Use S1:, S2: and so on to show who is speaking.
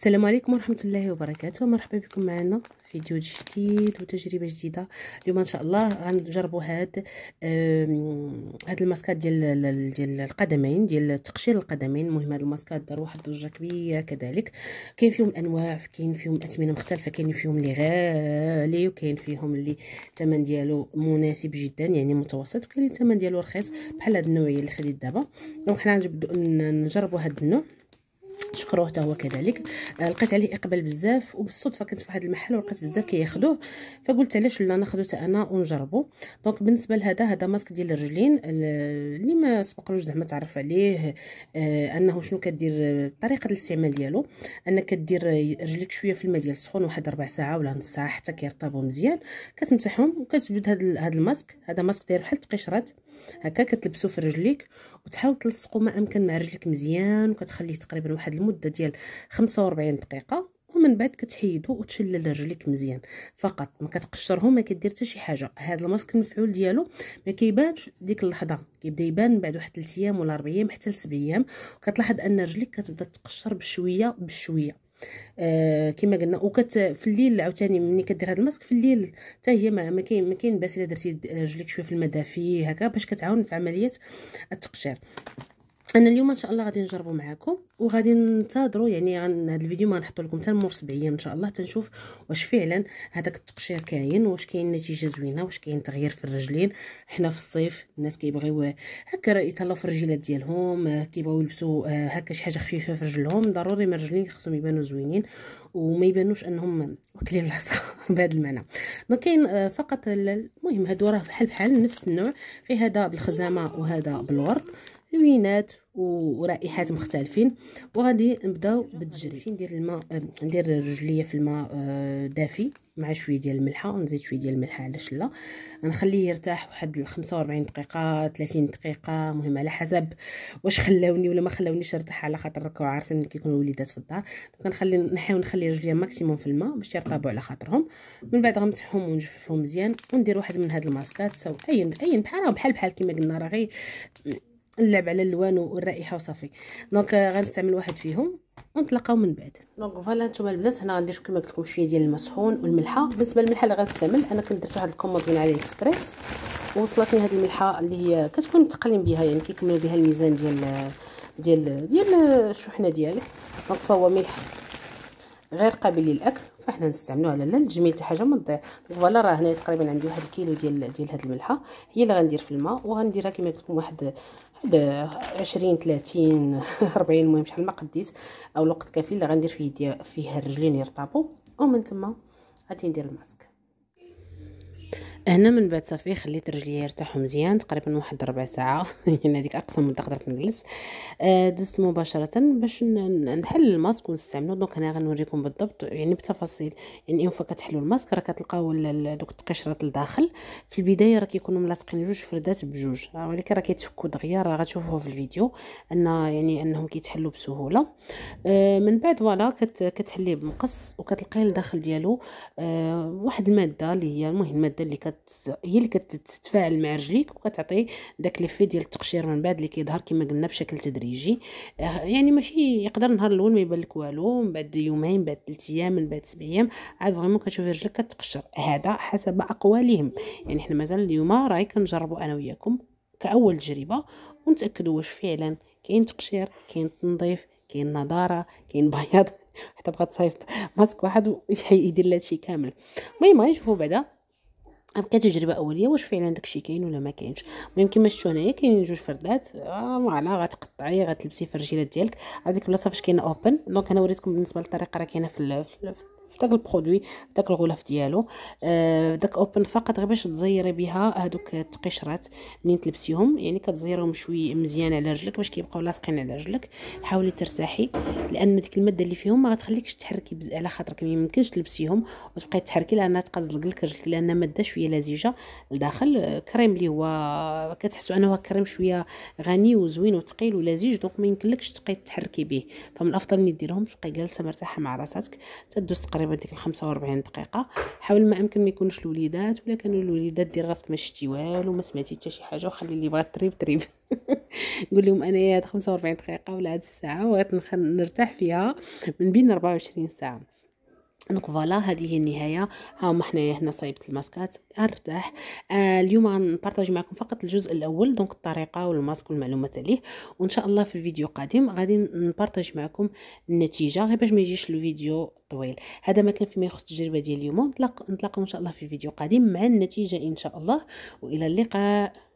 S1: السلام عليكم ورحمه الله وبركاته مرحبا بكم معنا فيديو جديد وتجربه جديده اليوم ان شاء الله غنجربوا هاد هاد الماسكات ديال ديال القدمين ديال تقشير القدمين المهم هاد الماسكات دار واحد الضجه كبيره كذلك كاين فيهم انواع كاين فيهم اثمنه مختلفه كاين فيهم اللي غالي وكاين فيهم اللي الثمن ديالو مناسب جدا يعني متوسط وكاين اللي الثمن ديالو رخيص بحال هاد النوعيه اللي خديت دابا دونك حنا نجربوا هاد النوع شكروه حتى هو كذلك آه، لقيت عليه اقبال بزاف وبالصدفه كنت في واحد المحل ولقيت بزاف كياخذوه فقلت علاش لا ناخذو حتى انا ونجربو دونك بالنسبه لهذا هذا ماسك ديال الرجلين اللي ما سبقلوش زعما تعرف عليه آه انه شنو كدير آه، طريقه الاستعمال ديالو انك كدير آه، رجليك شويه في الماء ديال السخون واحد ربع ساعه ولا نص ساعه حتى كيرطبوا مزيان كتمسحهم وكتجبد هذا هذا الماسك هذا ماسك داير بحال التقشرات هكا كتلبسو في رجليك وتحاول تلصقو ما امكن مع رجليك مزيان وكتخليه تقريبا واحد لمده ديال 45 دقيقه ومن بعد كتحيدو وتشلل رجليك مزيان فقط ما كتقشرهم ما كدير حتى شي حاجه هذا الماسك المفعول ديالو ما كيبانش ديك اللحظه كيبدا يبان بعد واحد 3 ايام ولا 4 ايام حتى ل 7 ايام وكتلاحظ ان رجليك كتبدا تقشر بشويه بشويه آه كما قلنا وكت في الليل عاوتاني ملي كدير هذا الماسك في الليل حتى هي ما كاين ما كاين باس الا درتي رجليك شويه في المدافي هكا باش كتعاون في عمليه التقشير انا اليوم ان شاء الله غادي نجربو معاكم وغادي ننتظروا يعني هذا الفيديو ما غنحطو لكم حتى مور سبع ايام ان شاء الله تنشوف واش فعلا هذاك التقشير كاين واش كاين نتيجه زوينه واش كاين تغيير في الرجلين حنا في الصيف الناس كيبغيو هكا يتهلاو في الرجيلات ديالهم آه، كيبغيو يلبسوا آه، هكا شي حاجه خفيفه في رجلهم ضروري من الرجلين خصهم يبانو زوينين وما يبانوش انهم واكلين العصا بهذا المعنى دونك كاين آه، فقط المهم هادو راه بحال بحال نفس النوع غير هذا بالخزامه وهذا بالورد لوينات ورائحات مختلفين وغادي نبداو بالتجريب ندير الماء آه، ندير الرجليه في الماء آه، دافي مع شويه ديال الملحه نزيد شويه ديال الملحه علاش لا نخليه يرتاح واحد 45 دقيقه 30 دقيقه مهم على حسب واش خلاوني ولا ما خلاونيش نرتاح على خاطر راكم عارفين ملي كيكونوا الوليدات في الدار كنخلي نحاول نخلي رجليه ماكسيموم في الماء باش يرطبوا على خاطرهم من بعد غنمسحهم ونجففهم مزيان وندير واحد من هاد الماسكات سواء اي اي بحال بحال بحال كما قلنا راه غير نلعب على الالوان والرائحه وصافي دونك آه، غنستعمل واحد فيهم ونتلاقاو من بعد دونك فوالا نتوما البنات هنا غندير كما قلت لكم شويه ديال سخون والملحه بالنسبه للملحه اللي غنستعمل انا كنت درت واحد الكوموند من علي اكسبريس ووصلتني هذه الملحه اللي هي كتكون تقليم بها يعني كيكمل بها الميزان ديال آه، ديال ديال آه، الشحنه ديالك دونك فهو ملح غير قابل للاكل فاحنا نستعملوها لالا الجميل حتى حاجه ما تضيع فوالا راه هنا تقريبا عندي واحد الكيلو ديال ديال هاد الملحه هي اللي غندير في الماء وغنديرها كما قلت لكم واحد واحد 20 30 40 المهم شحال ما قديت او الوقت كافي اللي غندير فيه فيها الرجلين يرطبوا ومن تما غادي ندير الماسك هنا من بعد صافي خليت رجليا يرتاحوا مزيان تقريبا واحد ربع ساعه يعني هذيك اقصى مده قدرت نجلس آه، دزت مباشره باش نحل الماسك ونستعملو دونك هنا غنوريكم بالضبط يعني بالتفاصيل يعني اون كتحلوا الماسك راه كتلقاو دوك التقشرات لداخل في البدايه راه كيكونوا ملاصقين جوج فردات بجوج آه، ولكن راه كيتفكوا دغيا راه غتشوفوه في الفيديو ان يعني انهم كيتحلوا بسهوله آه، من بعد فوالا كتحليه بمقص وكتلقاي لداخل ديالو واحد الماده اللي هي المهم الماده اللي كت... هي اللي كتتفاعل مع رجليك وكتعطي داك ليفي ديال التقشير من بعد اللي كيظهر كما قلنا بشكل تدريجي آه، يعني ماشي يقدر النهار الاول ما يبان لك والو من بعد يومين من بعد ثلاث ايام من بعد سبع ايام عاد فريمون كتشوف رجلك كتقشر هذا حسب اقوالهم يعني حنا مازال اليوم راهي كنجربوا انا وياكم كاول تجربه ونتاكدوا واش فعلا كاين تقشير كاين تنظيف كاين نضاره كاين بياض حتى بغات تصايب ماسك واحد يدير شي كامل المهم غنشوفوا بعدا تجربه اوليه واش فعلا داكشي كاين ولا ما كاينش المهم كما شفتوا هنايا كاينين جوج فردات آه، فوالا آه غتقطعي غتلبسي في الرجيلات ديالك هذيك البلاصه فاش كاينه اوبن دونك انا وريتكم بالنسبه للطريقه راه كاينه في داك البرودوي داك الغلاف ديالو آه داك اوبن فقط غير باش تزيري بها هادوك التقشرات منين تلبسيهم يعني كتزيريهم شويه مزيان على رجلك باش كيبقاو لاصقين على رجلك حاولي ترتاحي لان ديك الماده اللي فيهم ما غتخليكش تحركي على خاطرك ما يمكنش تلبسيهم وتبقاي تحركي لانها تقزلق لك رجلك لان ماده شويه لزيجه لداخل كريم اللي هو كتحسوا انه كريم شويه غني وزوين وثقيل ولزيج دونك ما يمكنلكش تبقاي تحركي به فمن الافضل ملي ديرهم تبقاي جالسه مرتاحه مع راساتك تدوس تقريبا تقريبا ديك 45 دقيقه حاول ما امكن ما يكونوش الوليدات ولا كانوا الوليدات دير راسك ما شتي والو ما سمعتي حتى شي حاجه وخلي اللي بغات تريب تريب نقول لهم انايا هاد 45 دقيقه ولا هاد الساعه وغادي نرتاح فيها من بين 24 ساعه دونك فوالا هذه هي النهايه ها هما حنايا هنا صايبت الماسكات ارتاح آه اليوم غنبارطاجي معكم فقط الجزء الاول دونك الطريقه والماسك والمعلومات عليه وان شاء الله في الفيديو القادم غادي نبارطاج معكم النتيجه غير باش ما يجيش الفيديو طويل هذا ما كان فيما يخص التجربه ديال اليوم نتلاقاو ان شاء الله في فيديو قادم مع النتيجه ان شاء الله والى اللقاء